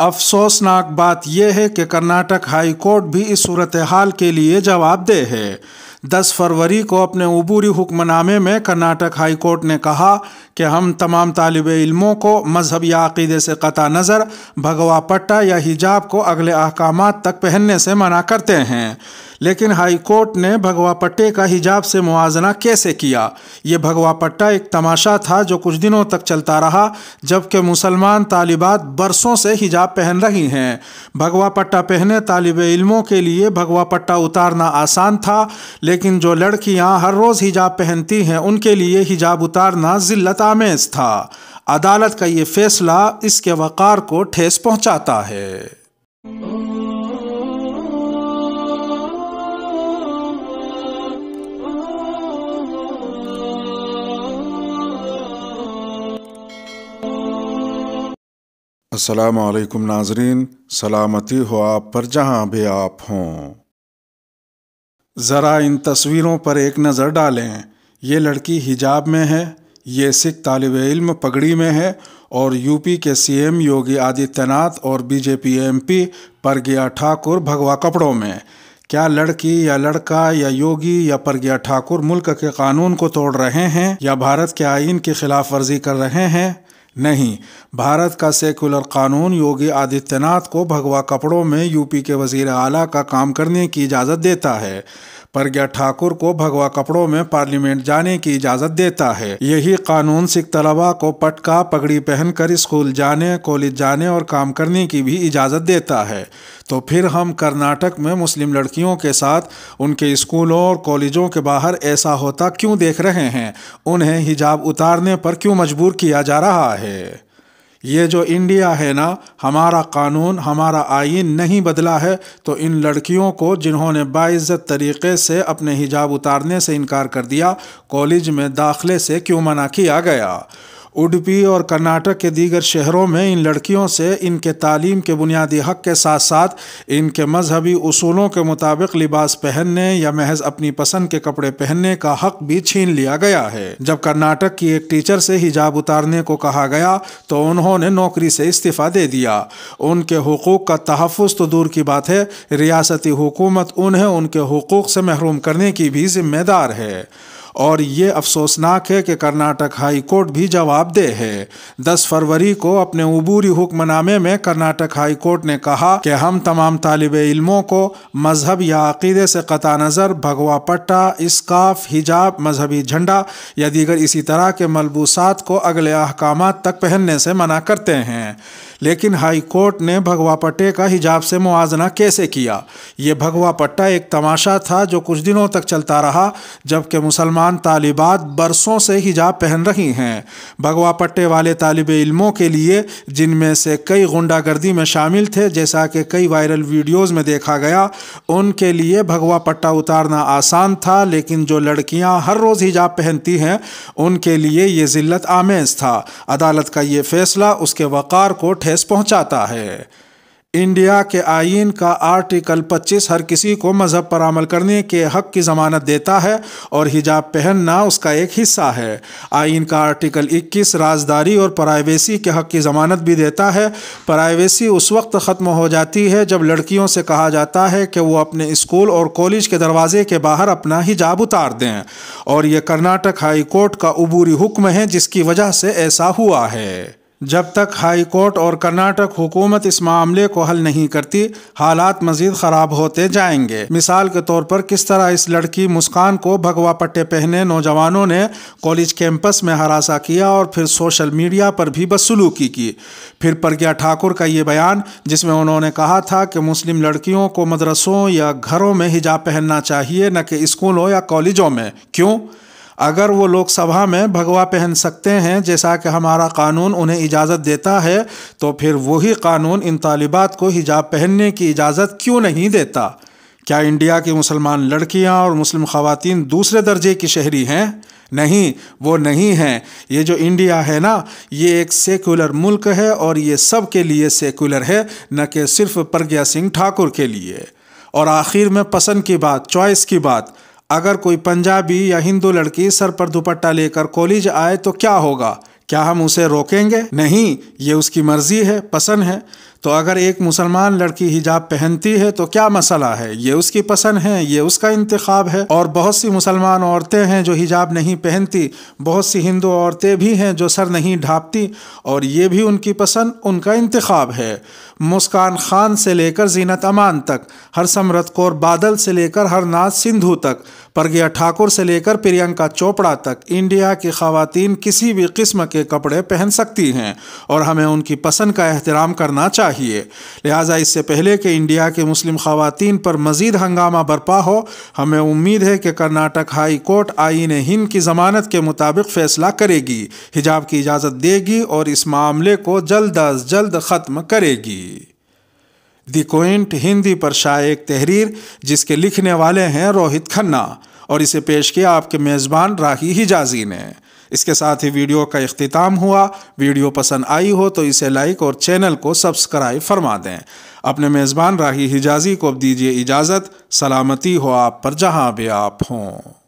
अफसोसनाक बात यह है कि कर्नाटक हाई कोर्ट भी इस सूरत हाल के लिए जवाबदेह है 10 फरवरी को अपने अबूरी हुक्मनामे में कर्नाटक हाई कोर्ट ने कहा कि हम तमाम तालब इलमों को या अक़ीदे से कता नज़र भगवा पट्टा या हिजाब को अगले अहकाम तक पहनने से मना करते हैं लेकिन हाई कोर्ट ने भगवा पट्टे का हिजाब से मुआजना कैसे किया ये भगवा पट्टा एक तमाशा था जो कुछ दिनों तक चलता रहा जबकि मुसलमान तालिबात बरसों से हिजाब पहन रही हैं भगवा पट्टा पहने तालब इलमों के लिए भगवा पट्टा उतारना आसान था लेकिन जो लड़कियां हर रोज़ हिजाब पहनती हैं उनके लिए हिजाब उतारना जिल्लत आमेज था अदालत का ये फैसला इसके वक़ार को ठेस पहुंचाता है असलकम नाजरीन सलामती हो आप पर जहाँ भी आप हों ज़रा इन तस्वीरों पर एक नज़र डालें ये लड़की हिजाब में है ये सिख तालब इल्म पगड़ी में है और यूपी के सीएम योगी आदित्यनाथ और बीजेपी एमपी परगिया ठाकुर भगवा कपड़ों में क्या लड़की या लड़का या योगी या परगिया ठाकुर मुल्क के कानून को तोड़ रहे हैं या भारत के आइन की खिलाफ वर्जी कर रहे हैं नहीं भारत का सेकुलर कानून योगी आदित्यनाथ को भगवा कपड़ों में यूपी के वजीर आला का काम करने की इजाज़त देता है प्रज्ञा ठाकुर को भगवा कपड़ों में पार्लियामेंट जाने की इजाजत देता है यही कानून सिख तलबा को पटका पगड़ी पहनकर स्कूल जाने कॉलेज जाने और काम करने की भी इजाज़त देता है तो फिर हम कर्नाटक में मुस्लिम लड़कियों के साथ उनके स्कूलों और कॉलेजों के बाहर ऐसा होता क्यों देख रहे हैं उन्हें हिजाब उतारने पर क्यों मजबूर किया जा रहा है ये जो इंडिया है ना हमारा कानून हमारा आइन नहीं बदला है तो इन लड़कियों को जिन्होंने बाजत तरीक़े से अपने हिजाब उतारने से इनकार कर दिया कॉलेज में दाखिले से क्यों मना किया गया उडपी और कर्नाटक के दीगर शहरों में इन लड़कियों से इनके तालीम के बुनियादी हक के साथ साथ इनके मजहबी असूलों के मुताबिक लिबास पहनने या महज अपनी पसंद के कपड़े पहनने का हक भी छीन लिया गया है जब कर्नाटक की एक टीचर से हिजाब उतारने को कहा गया तो उन्होंने नौकरी से इस्तीफ़ा दे दिया उनके हकूक़ का तहफ़ तो दूर की बात है रियासती हुकूमत उन्हें उनके हकूक़ से महरूम करने की भी जिम्मेदार है और ये अफसोसनाक है कि कर्नाटक हाई कोर्ट भी जवाबदेह है 10 फरवरी को अपने अबूरी हुक्मनामे में कर्नाटक हाई कोर्ट ने कहा कि हम तमाम तालब इलमों को मजहब या अकीदे से कता नज़र भगवा पट्टा इसकाफ हिजाब मजहबी झंडा या दीगर इसी तरह के मलबूसात को अगले अहकाम तक पहनने से मना करते हैं लेकिन हाई कोर्ट ने भगवा पट्टे का हिजाब से मुआजना कैसे किया ये भगवा पट्टा एक तमाशा था जो कुछ दिनों तक चलता रहा जबकि मुसलमान तालिबात बरसों से हिजाब पहन रही हैं भगवा पट्टे वाले तालब इलमों के लिए जिनमें से कई गुंडागर्दी में शामिल थे जैसा कि कई वायरल वीडियोज़ में देखा गया उनके लिए भगवा पट्टा उतारना आसान था लेकिन जो लड़कियाँ हर रोज़ हिजाब पहनती हैं उनके लिए ये ज़िल्लत आमेज़ था अदालत का ये फैसला उसके वक़ार को ठहर ठेस पहुंचाता है इंडिया के आइन का आर्टिकल 25 हर किसी को मज़हब पर अमल करने के हक की ज़मानत देता है और हिजाब पहनना उसका एक हिस्सा है आइन का आर्टिकल 21 राजदारी और प्राइवेसी के हक की ज़मानत भी देता है प्राइवेसी उस वक्त ख़त्म हो जाती है जब लड़कियों से कहा जाता है कि वो अपने स्कूल और कॉलेज के दरवाजे के बाहर अपना हिजाब उतार दें और यह कर्नाटक हाईकोर्ट का अबूरी हुक्म है जिसकी वजह से ऐसा हुआ है जब तक हाई कोर्ट और कर्नाटक हुकूमत इस मामले को हल नहीं करती हालात मजीद खराब होते जाएंगे मिसाल के तौर पर किस तरह इस लड़की मुस्कान को भगवा पट्टे पहने नौजवानों ने कॉलेज कैंपस में हरासा किया और फिर सोशल मीडिया पर भी बदसलूकी की फिर प्रज्ञा ठाकुर का ये बयान जिसमें उन्होंने कहा था कि मुस्लिम लड़कियों को मदरसों या घरों में हिजाब पहनना चाहिए न कि स्कूलों या कॉलेजों में क्यों अगर वो लोकसभा में भगवा पहन सकते हैं जैसा कि हमारा कानून उन्हें इजाज़त देता है तो फिर वही कानून इन तालिबात को हिजाब पहनने की इजाज़त क्यों नहीं देता क्या इंडिया की मुसलमान लड़कियां और मुस्लिम ख़वातीन दूसरे दर्जे की शहरी हैं नहीं वो नहीं हैं ये जो इंडिया है ना ये एक सेकुलर मुल्क है और ये सब के लिए सेकुलर है न कि सिर्फ प्रज्ञा सिंह ठाकुर के लिए और आखिर में पसंद की बात चॉइस की बात अगर कोई पंजाबी या हिंदू लड़की सर पर दुपट्टा लेकर कॉलेज आए तो क्या होगा क्या हम उसे रोकेंगे नहीं ये उसकी मर्जी है पसंद है तो अगर एक मुसलमान लड़की हिजाब पहनती है तो क्या मसला है ये उसकी पसंद है ये उसका इंतखब है और बहुत सी मुसलमान औरतें हैं जो हिजाब नहीं पहनती बहुत सी हिंदू औरतें भी हैं जो सर नहीं ढापती और ये भी उनकी पसंद उनका इंतखब है मुस्कान खान से लेकर जीनत अमान तक हर समरत कौर बादल से लेकर हर नाथ सिंधु तक प्रज्ञा ठाकुर से लेकर प्रियंका चोपड़ा तक इंडिया की खातन किसी भी किस्म के कपड़े पहन सकती हैं और हमें उनकी पसंद का एहतराम करना चाहिए चाहिए लिहाजा इससे पहले कि इंडिया के मुस्लिम खातन पर मज़ीद हंगामा बरपा हो हमें उम्मीद है कि कर्नाटक हाई कोर्ट आइन हिंद की ज़मानत के मुताबिक फ़ैसला करेगी हिजाब की इजाज़त देगी और इस मामले को जल्द अज जल्द ख़त्म करेगी दी कोइंट हिंदी पर शाय एक तहरीर जिसके लिखने वाले हैं रोहित खन्ना और इसे पेश किया आपके मेज़बान राही हिजाजी ने इसके साथ ही वीडियो का अख्ताम हुआ वीडियो पसंद आई हो तो इसे लाइक और चैनल को सब्सक्राइब फरमा दें अपने मेज़बान राही हिजाजी को अब दीजिए इजाज़त सलामती हो आप पर जहाँ भी आप हों